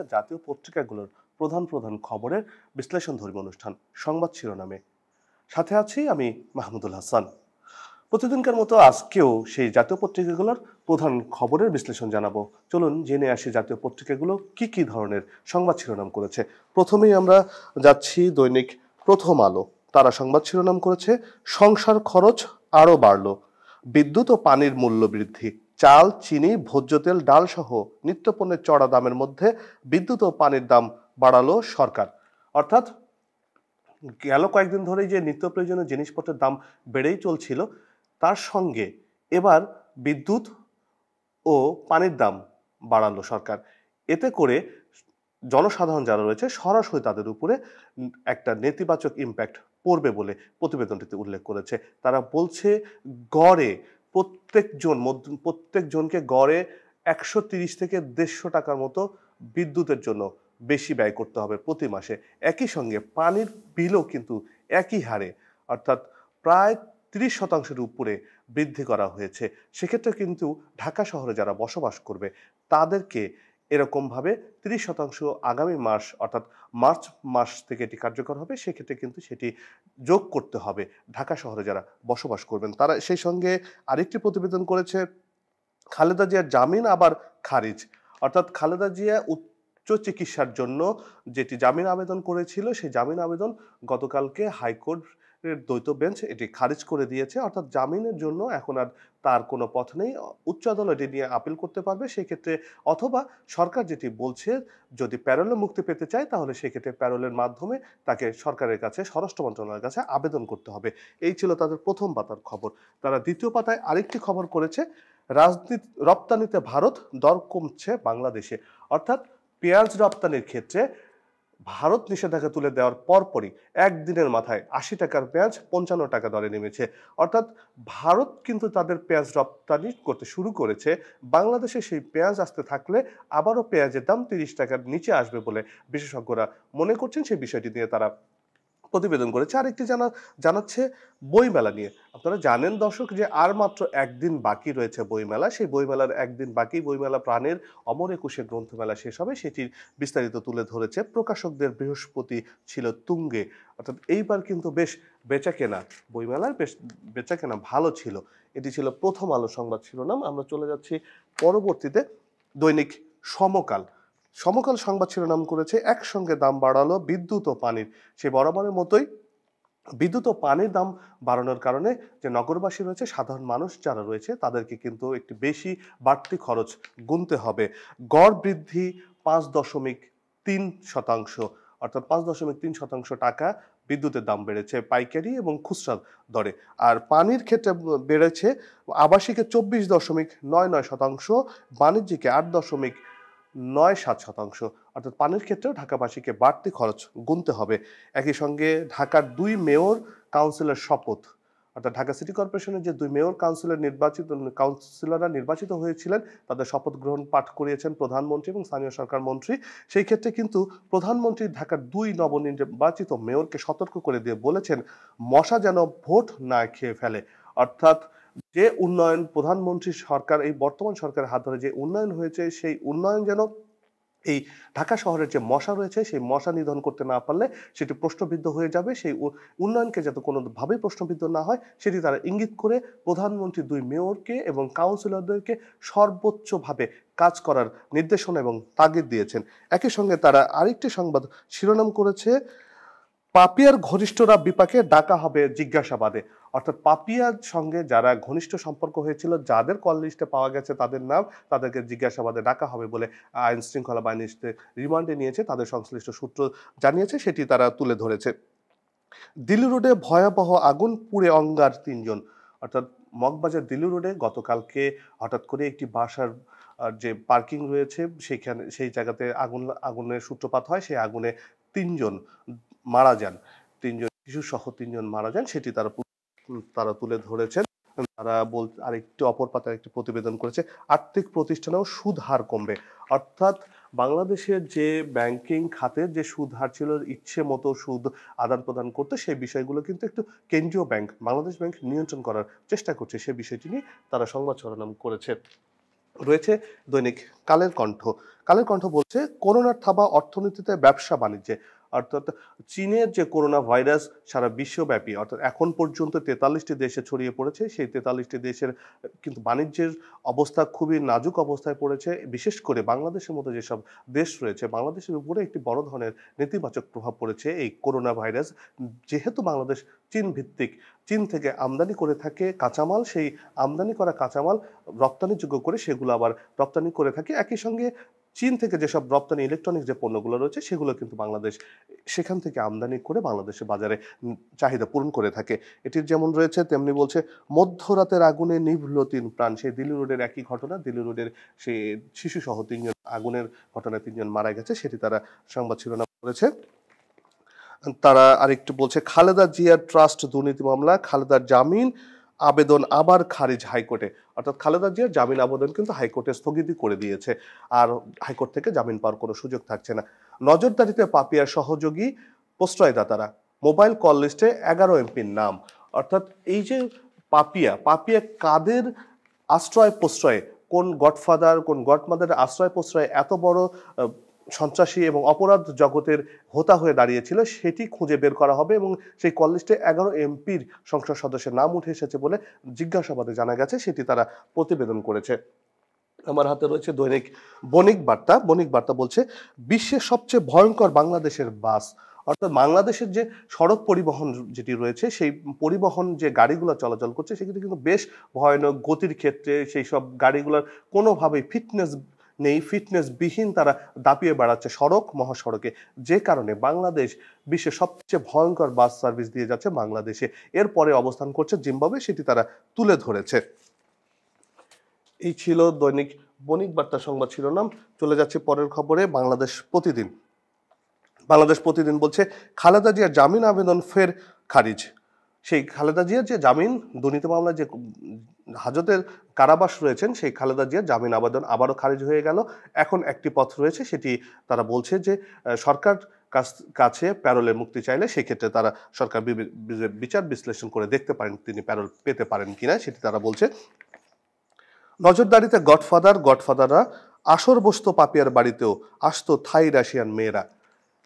আমেরিকার জাতীয় পত্রিকাগুলোর প্রধান প্রধান খবরের ধর্ম অনুষ্ঠান সংবাদ শিরোনামে সাথে আছি আমি মাহমুদুল হাসান প্রতিদিনকার মতো আজকেও সেই জাতীয় পত্রিকাগুলোর প্রধান খবরের বিশ্লেষণ জানাবো চলুন জেনে আসি জাতীয় পত্রিকাগুলো কি কি ধরনের সংবাদ শিরোনাম করেছে প্রথমেই আমরা যাচ্ছি দৈনিক প্রথম আলো তারা সংবাদ শিরোনাম করেছে সংসার খরচ আরও বাড়ল বিদ্যুৎ ও পানির মূল্য বৃদ্ধি চাল চিনি ভোজ্য তেল ডাল সহ নিত্যপণ্যের চড়া দামের মধ্যে বিদ্যুৎ ও পানির দাম বাড়ালো সরকার অর্থাৎ গেল কয়েকদিন ধরেই যে নিত্য প্রয়োজনীয় জিনিসপত্রের দাম বেড়েই চলছিল তার সঙ্গে এবার বিদ্যুৎ ও পানির দাম বাড়ালো সরকার এতে করে জনসাধারণ যারা রয়েছে সরাসরি তাদের উপরে একটা নেতিবাচক ইম্প্যাক্ট পড়বে বলে প্রতিবেদনটিতে উল্লেখ করেছে তারা বলছে গড়ে প্রত্যেকজন প্রত্যেকজনকে গড়ে একশো তিরিশ থেকে দেড়শো টাকার মতো বিদ্যুতের জন্য বেশি ব্যয় করতে হবে প্রতি মাসে একই সঙ্গে পানির বিলও কিন্তু একই হারে অর্থাৎ প্রায় তিরিশ শতাংশের উপরে বৃদ্ধি করা হয়েছে সেক্ষেত্রে কিন্তু ঢাকা শহরে যারা বসবাস করবে তাদেরকে এরকমভাবে তিরিশ শতাংশ আগামী মাস অর্থাৎ মার্চ মাস থেকে এটি কার্যকর হবে সেক্ষেত্রে কিন্তু সেটি যোগ করতে হবে ঢাকা শহরে যারা বসবাস করবেন তারা সেই সঙ্গে আরেকটি প্রতিবেদন করেছে খালেদা জিয়ার জামিন আবার খারিজ অর্থাৎ খালেদা জিয়া উচ্চ চিকিৎসার জন্য যেটি জামিন আবেদন করেছিল সেই জামিন আবেদন গতকালকে হাইকোর্ট দ্বৈত বেঞ্চ এটি খারিজ করে দিয়েছে অর্থাৎ জামিনের জন্য এখন আর তার কোনো পথ নেই উচ্চ আদালত এটি নিয়ে আপিল করতে পারবে সেক্ষেত্রে অথবা সরকার যেটি বলছে যদি প্যারোলে মুক্তি পেতে চায় তাহলে সেক্ষেত্রে প্যারোলের মাধ্যমে তাকে সরকারের কাছে স্বরাষ্ট্র মন্ত্রণালয়ের কাছে আবেদন করতে হবে এই ছিল তাদের প্রথম পাতার খবর তারা দ্বিতীয় পাতায় আরেকটি খবর করেছে রাজনীতি রপ্তানিতে ভারত দর কমছে বাংলাদেশে অর্থাৎ পেঁয়াজ রপ্তানির ক্ষেত্রে ভারত নিষেধাজ্ঞা তুলে দেওয়ার পরপরই একদিনের মাথায় আশি টাকার পেঁয়াজ পঞ্চান্ন টাকা দরে নেমেছে অর্থাৎ ভারত কিন্তু তাদের পেঁয়াজ রপ্তানি করতে শুরু করেছে বাংলাদেশে সেই পেঁয়াজ আসতে থাকলে আবারও পেঁয়াজের দাম তিরিশ টাকার নিচে আসবে বলে বিশেষজ্ঞরা মনে করছেন সেই বিষয়টি নিয়ে তারা প্রতিবেদন করেছে আরেকটি জানা জানাচ্ছে বইমেলা নিয়ে আপনারা জানেন দর্শক যে আর মাত্র একদিন বাকি রয়েছে বইমেলা সেই বইমেলার একদিন বাকি বইমেলা প্রাণের অমর একুশে গ্রন্থমেলা শেষ হবে সেটির বিস্তারিত তুলে ধরেছে প্রকাশকদের বৃহস্পতি ছিল তুঙ্গে অর্থাৎ এইবার কিন্তু বেশ বেচা কেনা বইমেলার বেশ বেচা কেনা ভালো ছিল এটি ছিল প্রথম আলো সংবাদ শিরোনাম আমরা চলে যাচ্ছি পরবর্তীতে দৈনিক সমকাল সমকাল সংবাদ শিরোনাম করেছে একসঙ্গে দাম বাড়ালো বিদ্যুৎ ও পানির সে বরাবরের মতোই বিদ্যুৎ ও পানির দাম বাড়ানোর কারণে যে নগরবাসী রয়েছে সাধারণ মানুষ যারা রয়েছে তাদেরকে কিন্তু একটি বেশি বাড়তি খরচ গুনতে হবে গড় বৃদ্ধি পাঁচ দশমিক তিন শতাংশ অর্থাৎ পাঁচ দশমিক তিন শতাংশ টাকা বিদ্যুতের দাম বেড়েছে পাইকারি এবং খুচরা দরে আর পানির ক্ষেত্রে বেড়েছে আবাসিকে চব্বিশ দশমিক নয় নয় শতাংশ বাণিজ্যিকে আট দশমিক নয় সাত শতাংশ অর্থাৎ পানির ক্ষেত্রেও ঢাকাবাসীকে বাড়তি খরচ গুনতে হবে একই সঙ্গে ঢাকার দুই মেয়র কাউন্সিলের শপথ অর্থাৎ ঢাকা সিটি কর্পোরেশনের যে দুই মেয়র কাউন্সিলের নির্বাচিত কাউন্সিলররা নির্বাচিত হয়েছিলেন তাদের শপথ গ্রহণ পাঠ করিয়েছেন প্রধানমন্ত্রী এবং স্থানীয় সরকার মন্ত্রী সেই ক্ষেত্রে কিন্তু প্রধানমন্ত্রী ঢাকার দুই নবনির্বাচিত মেয়রকে সতর্ক করে দিয়ে বলেছেন মশা যেন ভোট না খেয়ে ফেলে অর্থাৎ যে উন্নয়ন প্রধানমন্ত্রী সরকার এই বর্তমান সরকারের হাত ধরে যে উন্নয়ন হয়েছে সেই উন্নয়ন যেন এই ঢাকা শহরের যে মশা রয়েছে সেই মশা নিধন করতে না পারলে সেটি প্রশ্নবিদ্ধ হয়ে যাবে সেই উন্নয়নকে যাতে কোনোভাবেই প্রশ্নবিদ্ধ না হয় সেটি তারা ইঙ্গিত করে প্রধানমন্ত্রী দুই মেয়রকে এবং কাউন্সিলরদেরকে সর্বোচ্চভাবে কাজ করার নির্দেশনা এবং তাগিদ দিয়েছেন একই সঙ্গে তারা আরেকটি সংবাদ শিরোনাম করেছে পাপিয়ার ঘনিষ্ঠরা বিপাকে ডাকা হবে জিজ্ঞাসাবাদে অর্থাৎ পাপিয়ার সঙ্গে যারা ঘনিষ্ঠ সম্পর্ক হয়েছিল যাদের কল লিস্টে পাওয়া গেছে তাদের নাম তাদেরকে জিজ্ঞাসাবাদে ডাকা হবে বলে আইন শৃঙ্খলা বাহিনীতে রিমান্ডে নিয়েছে তাদের সংশ্লিষ্ট সূত্র জানিয়েছে সেটি তারা তুলে ধরেছে দিল্লি রোডে ভয়াবহ আগুন পুড়ে অঙ্গার তিনজন অর্থাৎ মগবাজার দিল্লি রোডে গতকালকে হঠাৎ করে একটি বাসার যে পার্কিং রয়েছে সেইখানে সেই জায়গাতে আগুন আগুনের সূত্রপাত হয় সেই আগুনে তিনজন মারা যান তিনজন শিশুসহ তিনজন মারা যান সেটি তারা তারা তুলে ধরেছেন তারা বল আরেকটি অপর পাতার একটি প্রতিবেদন করেছে আর্থিক প্রতিষ্ঠানেও সুদ হার কমবে অর্থাৎ বাংলাদেশের যে ব্যাংকিং খাতে যে সুদ হার ছিল ইচ্ছে মতো সুদ আদান প্রদান করতে সেই বিষয়গুলো কিন্তু একটু কেন্দ্রীয় ব্যাংক বাংলাদেশ ব্যাংক নিয়ন্ত্রণ করার চেষ্টা করছে সে বিষয়টি নিয়ে তারা সংবাদ সরনাম করেছে রয়েছে দৈনিক কালের কণ্ঠ কালের কণ্ঠ বলছে করোনার থাবা অর্থনীতিতে ব্যবসা বাণিজ্যে অর্থাৎ চীনের যে করোনা ভাইরাস সারা বিশ্বব্যাপী অর্থাৎ এখন পর্যন্ত তেতাল্লিশটি দেশে ছড়িয়ে পড়েছে সেই তেতাল্লিশটি দেশের কিন্তু বাণিজ্যের অবস্থা খুবই নাজুক অবস্থায় পড়েছে বিশেষ করে বাংলাদেশের মতো যেসব দেশ রয়েছে বাংলাদেশের উপরে একটি বড় ধরনের নেতিবাচক প্রভাব পড়েছে এই করোনা ভাইরাস যেহেতু বাংলাদেশ চীন ভিত্তিক চীন থেকে আমদানি করে থাকে কাঁচামাল সেই আমদানি করা কাঁচামাল রপ্তানিযোগ্য করে সেগুলো আবার রপ্তানি করে থাকে একই সঙ্গে চীন থেকে যেসব রপ্তানি ইলেকট্রনিক্স যে পণ্যগুলো রয়েছে সেগুলো কিন্তু বাংলাদেশ সেখান থেকে আমদানি করে বাংলাদেশের বাজারে চাহিদা পূরণ করে থাকে এটির যেমন রয়েছে তেমনি বলছে মধ্যরাতের আগুনে নিভল তিন প্রাণ সেই দিল্লি রোডের একই ঘটনা দিল্লি রোডের শিশু শিশুসহ তিনজন আগুনের ঘটনায় তিনজন মারা গেছে সেটি তারা সংবাদ শিরোনাম করেছে তারা আরেকটু বলছে খালেদা জিয়ার ট্রাস্ট দুর্নীতি মামলা খালেদার জামিন আবেদন আবার খারিজ হাইকোর্টে অর্থাৎ খালেদা জিয়ার জামিন আবেদন কিন্তু হাইকোর্টে স্থগিতই করে দিয়েছে আর হাইকোর্ট থেকে জামিন পাওয়ার কোনো সুযোগ থাকছে না নজরদারিতে পাপিয়ার সহযোগী প্রশ্রয়দাতারা মোবাইল কল লিস্টে এগারো এমপির নাম অর্থাৎ এই যে পাপিয়া পাপিয়া কাদের আশ্রয় প্রশ্রয়ে কোন গডফাদার কোন গডমাদারের আশ্রয় প্রশ্রয়ে এত বড় সন্ত্রাসী এবং অপরাধ জগতের হোতা হয়ে দাঁড়িয়েছিল সেটি খুঁজে বের করা হবে এবং সেই কলেজটি এগারো এমপির সংসদ সদস্যের নাম উঠে এসেছে বলে জিজ্ঞাসাবাদে জানা গেছে সেটি তারা প্রতিবেদন করেছে আমার হাতে রয়েছে দৈনিক বণিক বার্তা বণিক বার্তা বলছে বিশ্বের সবচেয়ে ভয়ঙ্কর বাংলাদেশের বাস অর্থাৎ বাংলাদেশের যে সড়ক পরিবহন যেটি রয়েছে সেই পরিবহন যে গাড়িগুলো চলাচল করছে সেগুলো কিন্তু বেশ ভয়ানক গতির ক্ষেত্রে সেই সব গাড়িগুলোর কোনোভাবেই ফিটনেস নেই ফিটনেসবিহীন তারা দাপিয়ে বেড়াচ্ছে সড়ক মহাসড়কে যে কারণে বাংলাদেশ বিশ্বের সবচেয়ে ভয়ঙ্কর বাস সার্ভিস দিয়ে যাচ্ছে বাংলাদেশে এরপরে অবস্থান করছে জিম্বাবে সেটি তারা তুলে ধরেছে এই ছিল দৈনিক বণিক বার্তা সংবাদ শিরোনাম চলে যাচ্ছে পরের খবরে বাংলাদেশ প্রতিদিন বাংলাদেশ প্রতিদিন বলছে খালেদা জিয়ার জামিন আবেদন ফের খারিজ সেই খালেদা জিয়ার যে জামিন দুর্নীতি মামলায় যে হাজতের কারাবাস রয়েছেন সেই খালেদা জিয়ার জামিন আবেদন আবারও খারিজ হয়ে গেল এখন একটি পথ রয়েছে সেটি তারা বলছে যে সরকার কাছে প্যারোলে মুক্তি চাইলে সেক্ষেত্রে তারা সরকার বিচার বিশ্লেষণ করে দেখতে পারেন তিনি প্যারোল পেতে পারেন কিনা সেটি তারা বলছে নজরদারিতে গডফাদার গডফাদাররা আসর বস্ত পাপিয়ার বাড়িতেও আসতো থাই রাশিয়ান মেয়েরা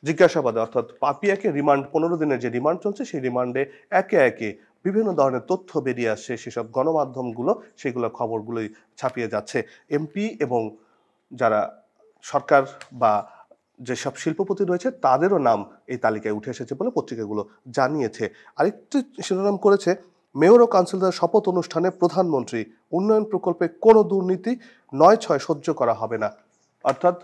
জিজ্ঞাসাবাদে অর্থাৎ পাপিয়াকে রিমান্ড পনেরো দিনের যে রিমান্ড চলছে সেই রিমান্ডে একে একে বিভিন্ন ধরনের তথ্য বেরিয়ে আসছে সেসব গণমাধ্যমগুলো সেগুলো খবরগুলোই ছাপিয়ে যাচ্ছে এমপি এবং যারা সরকার বা যেসব শিল্পপতি রয়েছে তাদেরও নাম এই তালিকায় উঠে এসেছে বলে পত্রিকাগুলো জানিয়েছে আরেকটি শিরোনাম করেছে মেয়র ও কাউন্সিলর শপথ অনুষ্ঠানে প্রধানমন্ত্রী উন্নয়ন প্রকল্পে কোনো দুর্নীতি নয় ছয় সহ্য করা হবে না অর্থাৎ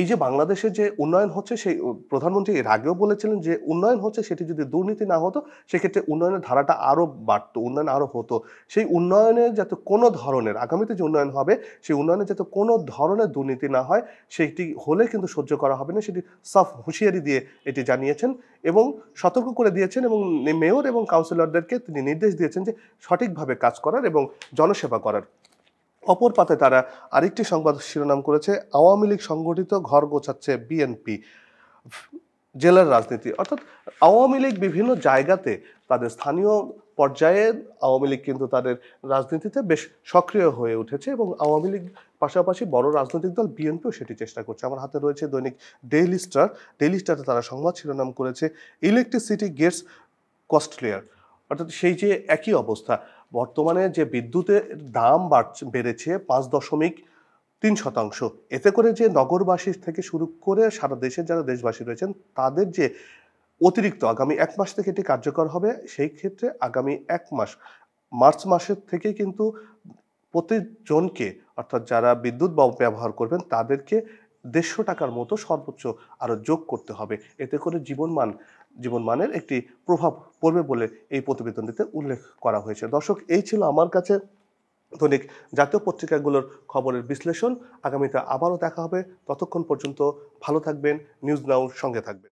এই যে বাংলাদেশে যে উন্নয়ন হচ্ছে সেই প্রধানমন্ত্রী এর আগেও বলেছিলেন যে উন্নয়ন হচ্ছে সেটি যদি দুর্নীতি না হতো সেক্ষেত্রে উন্নয়নের ধারাটা আরও বাড়তো উন্নয়ন আরও হতো সেই উন্নয়নে যাতে কোনো ধরনের আগামীতে যে উন্নয়ন হবে সেই উন্নয়নে যাতে কোনো ধরনের দুর্নীতি না হয় সেটি হলে কিন্তু সহ্য করা হবে না সেটি সাফ হুঁশিয়ারি দিয়ে এটি জানিয়েছেন এবং সতর্ক করে দিয়েছেন এবং মেয়র এবং কাউন্সিলরদেরকে তিনি নির্দেশ দিয়েছেন যে সঠিকভাবে কাজ করার এবং জনসেবা করার অপর পাতে তারা আরেকটি সংবাদ শিরোনাম করেছে আওয়ামী লীগ সংগঠিত ঘর গোছাচ্ছে বিএনপি জেলার রাজনীতি অর্থাৎ আওয়ামী লীগ বিভিন্ন জায়গাতে তাদের স্থানীয় পর্যায়ে আওয়ামী লীগ কিন্তু তাদের রাজনীতিতে বেশ সক্রিয় হয়ে উঠেছে এবং আওয়ামী লীগ পাশাপাশি বড় রাজনৈতিক দল বিএনপিও সেটি চেষ্টা করছে আমার হাতে রয়েছে দৈনিক ডেইলি স্টার ডেইলি স্টারে তারা সংবাদ শিরোনাম করেছে ইলেকট্রিসিটি গেটস কস্টলিয়ার অর্থাৎ সেই যে একই অবস্থা বর্তমানে যে বিদ্যুতের দাম বাড়ছে বেড়েছে পাঁচ দশমিক তিন শতাংশ এতে করে যে নগরবাসী থেকে শুরু করে সারা দেশের যারা দেশবাসী রয়েছেন তাদের যে অতিরিক্ত আগামী এক মাস থেকে এটি কার্যকর হবে সেই ক্ষেত্রে আগামী এক মাস মার্চ মাসের থেকে কিন্তু প্রতিজনকে অর্থাৎ যারা বিদ্যুৎ ব্যবহার করবেন তাদেরকে দেড়শো টাকার মতো সর্বোচ্চ আরও যোগ করতে হবে এতে করে জীবনমান জীবনমানের একটি প্রভাব পড়বে বলে এই প্রতিবেদনটিতে উল্লেখ করা হয়েছে দর্শক এই ছিল আমার কাছে দৈনিক জাতীয় পত্রিকাগুলোর খবরের বিশ্লেষণ আগামীতে আবারও দেখা হবে ততক্ষণ পর্যন্ত ভালো থাকবেন নিউজ নাও সঙ্গে থাকবেন